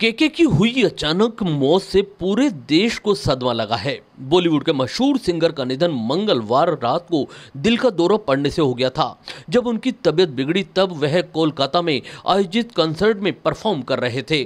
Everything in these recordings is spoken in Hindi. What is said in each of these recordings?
केके की हुई अचानक मौत से पूरे देश को सदमा लगा है बॉलीवुड के मशहूर सिंगर का निधन मंगलवार रात को दिल का दौरा पड़ने से हो गया था जब उनकी तबीयत बिगड़ी तब वह कोलकाता में आयोजित कंसर्ट में परफॉर्म कर रहे थे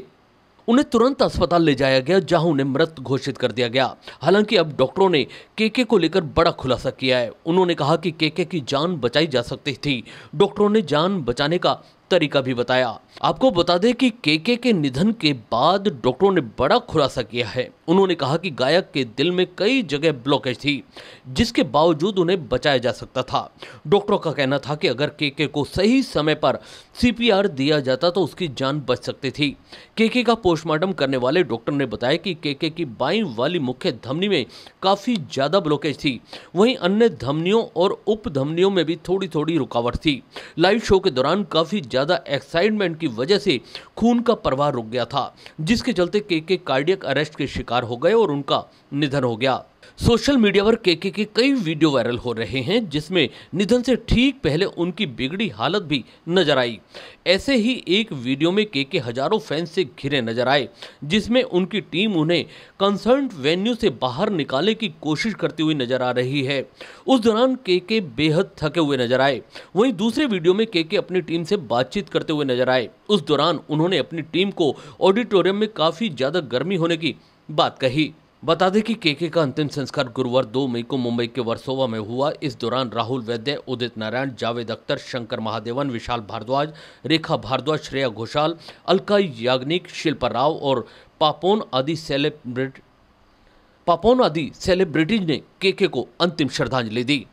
उन्हें तुरंत अस्पताल ले जाया गया जहां उन्हें मृत घोषित कर दिया गया हालांकि अब डॉक्टरों ने केके को लेकर बड़ा खुलासा किया है उन्होंने कहा कि केके की जान बचाई जा सकती थी डॉक्टरों ने जान बचाने का तरीका भी बताया आपको बता दें कि केके के निधन के बाद डॉक्टरों ने बड़ा खुलासा किया है उन्होंने कहा कि गायक के दिल में कई जगह ब्लॉकेज थी जिसके बावजूद उन्हें बचाया जा सकता था डॉक्टरों का कहना था कि अगर केके को सही समय पर सीपीआर दिया जाता तो उसकी जान बच सकती थी केके का पोस्टमार्टम करने वाले डॉक्टर ने बताया कि केके की बाई वाली मुख्य धमनी में काफ़ी ज़्यादा ब्लॉकेज थी वहीं अन्य धमनियों और उपधमनियों में भी थोड़ी थोड़ी रुकावट थी लाइव शो के दौरान काफ़ी ज़्यादा एक्साइटमेंट की वजह से खून का प्रवाह रुक गया था जिसके चलते के के कार्डियक अरेस्ट के शिकार हो गए और उनका निधन हो गया सोशल मीडिया पर केके के कई वीडियो वायरल हो रहे हैं जिसमें निधन से ठीक पहले उनकी बिगड़ी हालत भी नजर आई ऐसे ही एक वीडियो में केके हजारों फैंस से घिरे नजर आए जिसमें उनकी टीम उन्हें कंसर्न वेन्यू से बाहर निकालने की कोशिश करती हुई नजर आ रही है उस दौरान केके बेहद थके हुए नजर आए वहीं दूसरे वीडियो में केके अपनी टीम से बातचीत करते हुए नजर आए उस दौरान उन्होंने अपनी टीम को ऑडिटोरियम में काफ़ी ज़्यादा गर्मी होने की बात कही बता दें कि केके का अंतिम संस्कार गुरुवार 2 मई को मुंबई के वर्सोवा में हुआ इस दौरान राहुल वैद्य उदित नारायण जावेद अख्तर शंकर महादेवन विशाल भारद्वाज रेखा भारद्वाज श्रेया घोषाल अलका याग्निक शिल्पा राव और पापोन आदि सेलिब्रेट पापोन आदि सेलिब्रिटीज ने केके को अंतिम श्रद्धांजलि दी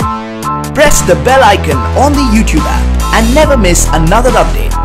प्रेस the bell icon